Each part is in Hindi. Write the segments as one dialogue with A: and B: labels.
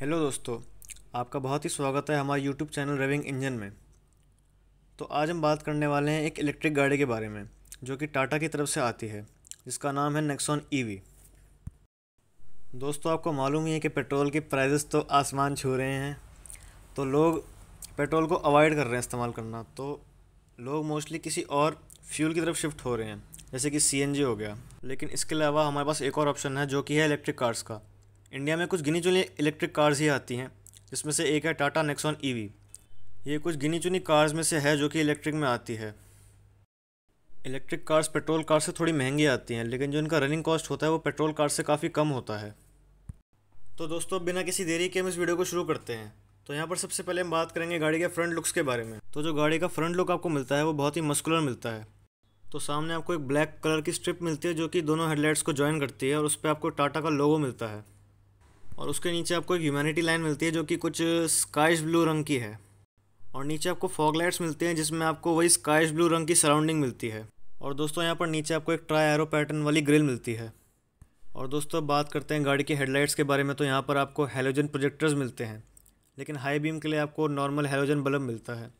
A: हेलो दोस्तों आपका बहुत ही स्वागत है हमारे यूट्यूब चैनल रविंग इंजन में तो आज हम बात करने वाले हैं एक इलेक्ट्रिक गाड़ी के बारे में जो कि टाटा की तरफ से आती है जिसका नाम है नेक्सॉन ईवी e दोस्तों आपको मालूम ही है कि पेट्रोल के प्राइजेस तो आसमान छू रहे हैं तो लोग पेट्रोल को अवॉइड कर रहे हैं इस्तेमाल करना तो लोग मोस्टली किसी और फ्यूल की तरफ शिफ्ट हो रहे हैं जैसे कि सी हो गया लेकिन इसके अलावा हमारे पास एक और ऑप्शन है जो कि है इलेक्ट्रिक कार्स का इंडिया में कुछ गिनी चुनी इलेक्ट्रिक कार्स ही आती हैं जिसमें से एक है टाटा नेक्सॉन वी ये कुछ गिनी चुनी कार्स में से है जो कि इलेक्ट्रिक में आती है इलेक्ट्रिक कार्स पेट्रोल कार से थोड़ी महंगी आती हैं लेकिन जो इनका रनिंग कॉस्ट होता है वो पेट्रोल कार से काफ़ी कम होता है तो दोस्तों बिना किसी देरी के हम इस वीडियो को शुरू करते हैं तो यहाँ पर सबसे पहले हम बात करेंगे गाड़ी के फ्रंट लुक्स के बारे में तो जो गाड़ी का फ्रंट लुक आपको मिलता है वो बहुत ही मस्कुलर मिलता है तो सामने आपको एक ब्लैक कलर की स्ट्रिप मिलती है जो कि दोनों हेडलाइट्स को ज्वाइन करती है और उस पर आपको टाटा का लोगो मिलता है और उसके नीचे आपको एक ह्यूमैनिटी लाइन मिलती है जो कि कुछ स्काइश ब्लू रंग की है और नीचे आपको फॉग लाइट्स मिलते हैं जिसमें आपको वही स्काइश ब्लू रंग की सराउंडिंग मिलती है और दोस्तों यहाँ पर नीचे आपको एक ट्राई एरो पैटर्न वाली ग्रिल मिलती है और दोस्तों बात करते हैं गाड़ी की हेडलाइट्स के बारे में तो यहाँ पर आपको हेलोजन प्रोजेक्टर्स मिलते हैं लेकिन हाई बीम के लिए आपको नॉर्मल हेलोजन बल्ब मिलता है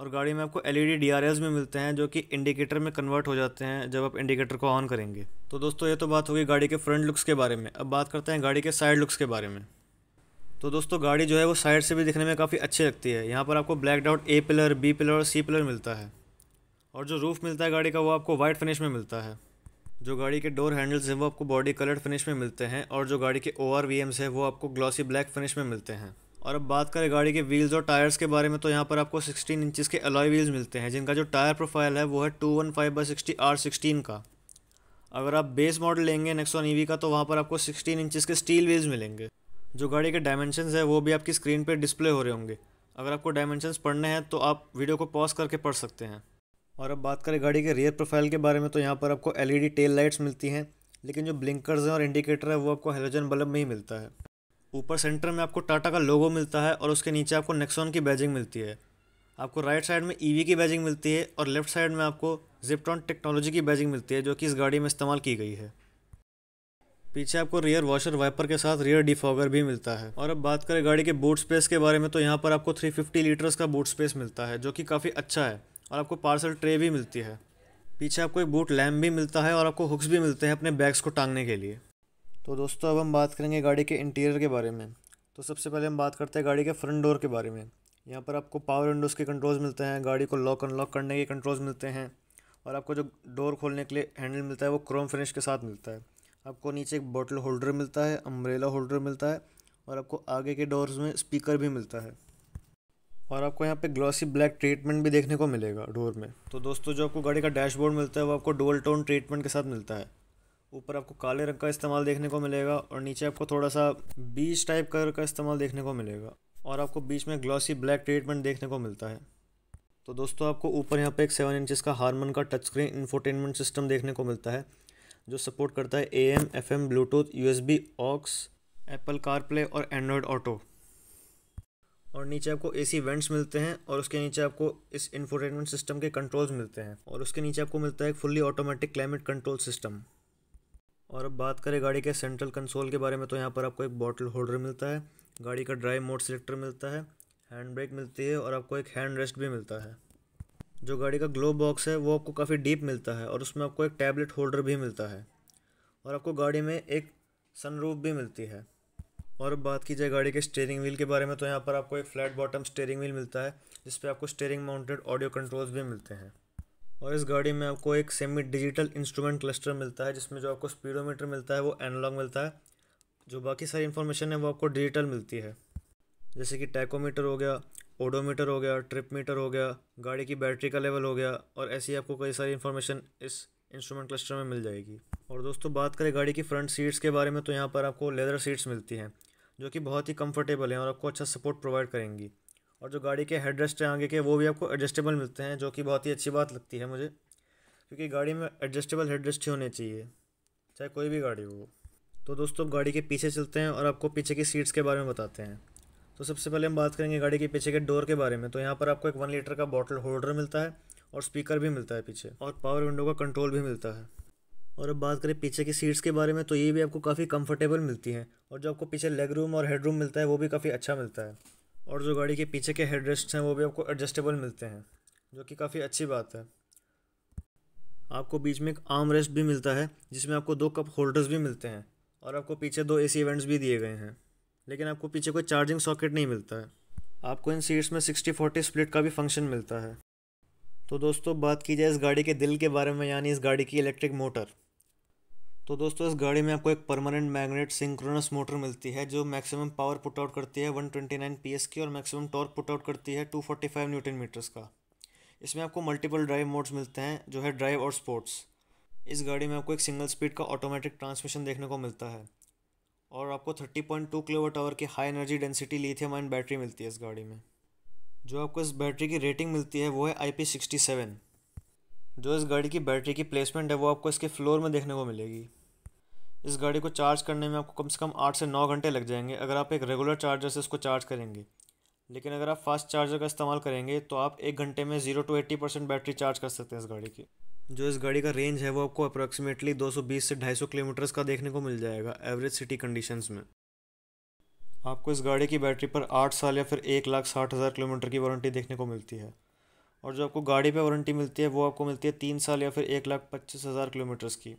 A: और गाड़ी में आपको एल ई e भी मिलते हैं जो कि इंडिकेटर में कन्वर्ट हो जाते हैं जब आप इंडिकेटर को ऑन करेंगे तो दोस्तों ये तो बात होगी गाड़ी के फ्रंट लुक्स के बारे में अब बात करते हैं गाड़ी के साइड लुक्स के बारे में तो दोस्तों गाड़ी जो है वो साइड से भी दिखने में काफ़ी अच्छी लगती है यहाँ पर आपको blacked out A pillar B pillar और सी पिलर मिलता है और जो रूफ़ मिलता है गाड़ी का वो आपको वाइट फिनिश में मिलता है जो गाड़ी के डोर हैंडल्स हैं वो आपको बॉडी कलर्ड फिनिश में मिलते हैं और जो गाड़ी के ओ आर वी एम्स हैं वो आपको ग्लॉसी ब्लैक फिनिश में मिलते हैं और अब बात करें गाड़ी के व्हील्स और टायर्स के बारे में तो यहाँ पर आपको 16 इंचज़ के अलॉय व्हील्स मिलते हैं जिनका जो टायर प्रोफाइल है वो है two one five by sixty R sixteen का अगर आप बेस मॉडल लेंगे नेक्सॉन ईवी e का तो वहाँ पर आपको 16 इंचज़ के स्टील व्हील्स मिलेंगे जो गाड़ी के डायमेंशन है वो भी आपकी स्क्रीन पर डिस्प्ले हो रहे होंगे अगर आपको डायमेंशन पढ़ने हैं तो आप वीडियो को पॉज करके पढ़ सकते हैं और अब बात करें गाड़ी के रियर प्रोफाइल के बारे में तो यहाँ पर आपको डी टेल लाइट्स मिलती हैं लेकिन जो ब्लिंकर्स हैं और इंडिकेटर है वो आपको हेलोजन बल्ब में ही मिलता है ऊपर सेंटर में आपको टाटा का लोगो मिलता है और उसके नीचे आपको नेक्सॉन की बैजिंग मिलती है आपको राइट साइड में ईवी की बैजिंग मिलती है और लेफ्ट साइड में आपको जिप्टॉन टेक्नोलॉजी की बैजिंग मिलती है जो कि इस गाड़ी में इस्तेमाल की गई है पीछे आपको रियर वॉशर वाइपर के साथ रियर डिफॉगर भी मिलता है और अब बात करें गाड़ी के बूट स्पेस के बारे में तो यहाँ पर आपको 350 लीटर्स का बूट स्पेस मिलता है जो कि काफ़ी अच्छा है और आपको पार्सल ट्रे भी मिलती है पीछे आपको एक बूट लैम्प भी मिलता है और आपको हुक्स भी मिलते हैं अपने बैग्स को टांगने के लिए तो दोस्तों अब हम बात करेंगे गाड़ी के इंटीरियर के बारे में तो सबसे पहले हम बात करते हैं गाड़ी के फ्रंट डोर के बारे में यहाँ पर आपको पावर विंडोज़ के कंट्रोल्स मिलते हैं गाड़ी को लॉक अनलॉक करने के कंट्रोल्स मिलते हैं और आपको जो डोर खोलने के लिए हैंडल मिलता है वो क्रोम फिनिश के साथ मिलता है आपको नीचे एक बॉटल होल्डर मिलता है अम्ब्रेला होल्डर मिलता है और आपको आगे के डोर्स में स्पीकर भी मिलता है और आपको यहाँ पे ग्लॉसी ब्लैक ट्रीटमेंट भी देखने को मिलेगा डोर में तो दोस्तों जो आपको गाड़ी का डैशबोर्ड मिलता है वो आपको डोल टोन ट्रीटमेंट के साथ मिलता है ऊपर आपको काले रंग का इस्तेमाल देखने को मिलेगा और नीचे आपको थोड़ा सा बीच टाइप कलर का इस्तेमाल देखने को मिलेगा और आपको बीच में ग्लॉसी ब्लैक ट्रीटमेंट देखने को मिलता है तो दोस्तों आपको ऊपर यहाँ पे एक सेवन इंचज़ का हारमन का टच स्क्रीन इन्फोटेनमेंट सिस्टम देखने को मिलता है जो सपोर्ट करता है A M F M Bluetooth U S B aux Apple CarPlay और एंड्रॉयड ऑटो और नीचे आपको ए सी वेंट्स मिलते हैं और उसके नीचे आपको इस इन्फोटेनमेंट सिस्टम के कंट्रोल्स मिलते हैं और उसके नीचे आपको मिलता है एक fully automatic climate control system और अब बात करें गाड़ी के सेंट्रल कंसोल के बारे में तो यहाँ पर आपको एक बॉटल होल्डर मिलता है गाड़ी का ड्राइव मोड सिलेक्टर मिलता है हैंड ब्रेक मिलती है और आपको एक हैंड रेस्ट भी मिलता है जो गाड़ी का ग्लो बॉक्स है वो आपको काफ़ी डीप मिलता है और उसमें आपको एक टैबलेट होल्डर भी मिलता है और आपको गाड़ी में एक सनरूफ भी मिलती है और अब बात की जाए गाड़ी के स्टेयरिंग व्हील के बारे में तो यहाँ पर आपको एक फ्लैट बॉटम स्टेयरिंग व्हील मिलता है जिस पर आपको स्टेयरिंग माउंटेड ऑडियो कंट्रोल्स भी मिलते हैं और इस गाड़ी में आपको एक सेमी डिजिटल इंस्ट्रूमेंट क्लस्टर मिलता है जिसमें जो आपको स्पीडोमीटर मिलता है वो एनालॉग मिलता है जो बाकी सारी इन्फॉर्मेशन है वो आपको डिजिटल मिलती है जैसे कि टैकोमीटर हो गया ओडोमीटर हो गया ट्रिप मीटर हो गया गाड़ी की बैटरी का लेवल हो गया और ऐसी आपको कई सारी इन्फॉर्मेशन इस इंस्ट्रूमेंट क्लस्टर में मिल जाएगी और दोस्तों बात करें गाड़ी की फ्रंट सीट्स के बारे में तो यहाँ पर आपको लेदर सीट्स मिलती हैं जो कि बहुत ही कंफर्टेबल हैं और आपको अच्छा सपोर्ट प्रोवाइड करेंगी और जो गाड़ी के हेड रेस्ट हैं आगे के वो भी आपको एडजस्टेबल मिलते हैं जो कि बहुत ही अच्छी बात लगती है मुझे क्योंकि गाड़ी में एडजस्टेबल हेड रेस्ट ही होने चाहिए चाहे कोई भी गाड़ी हो तो दोस्तों गाड़ी के पीछे चलते हैं और आपको पीछे की सीट्स के बारे में बताते हैं तो सबसे पहले हम बात करेंगे गाड़ी के पीछे के डोर के बारे में तो यहाँ पर आपको एक वन लीटर का बॉटल होल्डर मिलता है और स्पीकर भी मिलता है पीछे और पावर विंडो का कंट्रोल भी मिलता है और अब बात करें पीछे की सीट्स के बारे में तो ये भी आपको काफ़ी कंफर्टेबल मिलती हैं और जो आपको पीछे लेग रूम और हेड रूम मिलता है वो भी काफ़ी अच्छा मिलता है और जो गाड़ी के पीछे के हेड रेस्ट हैं वो भी आपको एडजस्टेबल मिलते हैं जो कि काफ़ी अच्छी बात है आपको बीच में एक आर्म रेस्ट भी मिलता है जिसमें आपको दो कप होल्डर्स भी मिलते हैं और आपको पीछे दो एसी इवेंट्स भी दिए गए हैं लेकिन आपको पीछे कोई चार्जिंग सॉकेट नहीं मिलता है आपको इन सीट्स में सिक्सटी फोर्टी स्प्लिट का भी फंक्शन मिलता है तो दोस्तों बात की जाए इस गाड़ी के दिल के बारे में यानी इस गाड़ी की इलेक्ट्रिक मोटर तो दोस्तों इस गाड़ी में आपको एक परमानेंट मैग्नेट सिंक्रोनस मोटर मिलती है जो मैक्सिमम पावर पुट आउट करती है 129 पीएस की और मैक्सिमम टॉर्क पुट आउट करती है 245 न्यूटन मीटर्स का इसमें आपको मल्टीपल ड्राइव मोड्स मिलते हैं जो है ड्राइव और स्पोर्ट्स इस गाड़ी में आपको एक सिंगल स्पीड का ऑटोमेटिक ट्रांसमिशन देखने को मिलता है और आपको thirty point two kilowatt hour की high energy density lithium ion battery मिलती है इस गाड़ी में जो आपको इस बैटरी की रेटिंग मिलती है वो है आई पी सिक्सटी सेवन जो इस गाड़ी की बैटरी की प्लेसमेंट है वो आपको इसके फ्लोर में देखने को मिलेगी इस गाड़ी को चार्ज करने में आपको कम से कम आठ से नौ घंटे लग जाएंगे अगर आप एक रेगुलर चार्जर से इसको चार्ज करेंगे लेकिन अगर आप फास्ट चार्जर का इस्तेमाल करेंगे तो आप एक घंटे में zero to eighty percent battery charge कर सकते हैं इस गाड़ी की जो इस गाड़ी का रेंज है वो आपको अप्रॉक्सीमेटली बीस से सौ किलोमीटर्स का देखने को मिल जाएगा एवरेज सिटी कंडीशन में आपको इस गाड़ी की बैटरी पर आठ साल या फिर एक लाख साठ हज़ार किलोमीटर की वारंटी देखने को मिलती है और जो आपको गाड़ी पे वारंटी मिलती है वो आपको मिलती है तीन साल या फिर एक लाख पच्चीस हज़ार किलोमीटर्स की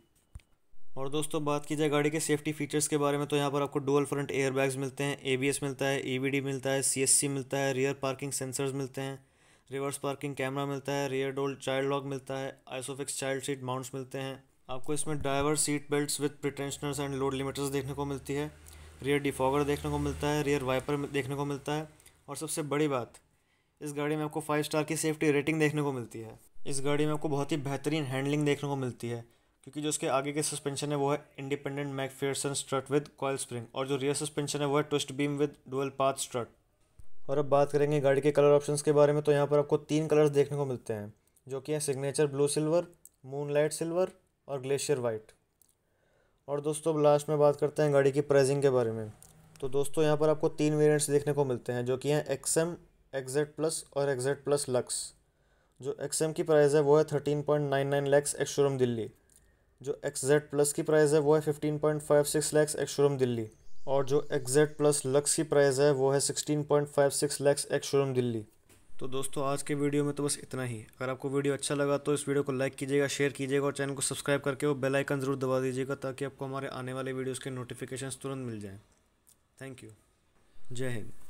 A: और दोस्तों बात की जाए गाड़ी के सेफ्टी फीचर्स के बारे में तो यहाँ पर आपको डुअल फ्रंट एयरबैग्स मिलते हैं एबीएस मिलता है ईवीडी मिलता है सीएससी मिलता है रियर पार्किंग सेंसर्स मिलते हैं रिवर्स पार्किंग कैमरा मिलता है रियर डोल चाइल्ड लॉक मिलता है आइसोफिक्स चाइल्ड सीट माउंट्स मिलते हैं आपको इसमें driver seat belts with pretensioners and load limiters देखने को मिलती है रियर डिफॉगर देखने को मिलता है रियर वाइपर देखने को मिलता है और सबसे बड़ी बात इस गाड़ी में आपको फाइव स्टार की सेफ्टी रेटिंग देखने को मिलती है इस गाड़ी में आपको बहुत ही बेहतरीन हैंडलिंग देखने को मिलती है क्योंकि जो उसके आगे के सस्पेंशन है वो है independent McPherson strut with coil spring और जो रियर सस्पेंशन है वो है twist beam with dual path strut और अब बात करेंगे गाड़ी के कलर ऑप्शंस के बारे में तो यहाँ पर आपको तीन कलर्स देखने को मिलते हैं जो कि है signature blue silver moonlight silver और ग्लेशियर वाइट और दोस्तों अब लास्ट में बात करते हैं गाड़ी की प्राइसिंग के बारे में तो दोस्तों यहाँ पर आपको तीन वेरियंट्स देखने को मिलते हैं जो कि हैं एक्सएम एक्जेड प्लस और एक्जेड प्लस लक्स जो एक्सएम की प्राइस है वो है thirteen point nine nine lakhs ex showroom Delhi जो एक्स जेड प्लस की प्राइस है वो है fifteen point five six lakhs ex showroom Delhi और जो एक्स जेड प्लस लक्स की प्राइस है वो है sixteen point five six lakhs ex showroom Delhi तो दोस्तों आज के वीडियो में तो बस इतना ही अगर आपको वीडियो अच्छा लगा तो इस वीडियो को लाइक कीजिएगा शेयर कीजिएगा और चैनल को सब्सक्राइब करके वो बेल आइकन ज़रूर दबा दीजिएगा ताकि आपको हमारे आने वाले वीडियोज़ के नोटिफिकेशन तुरंत मिल जाएँ थैंक यू जय हिंद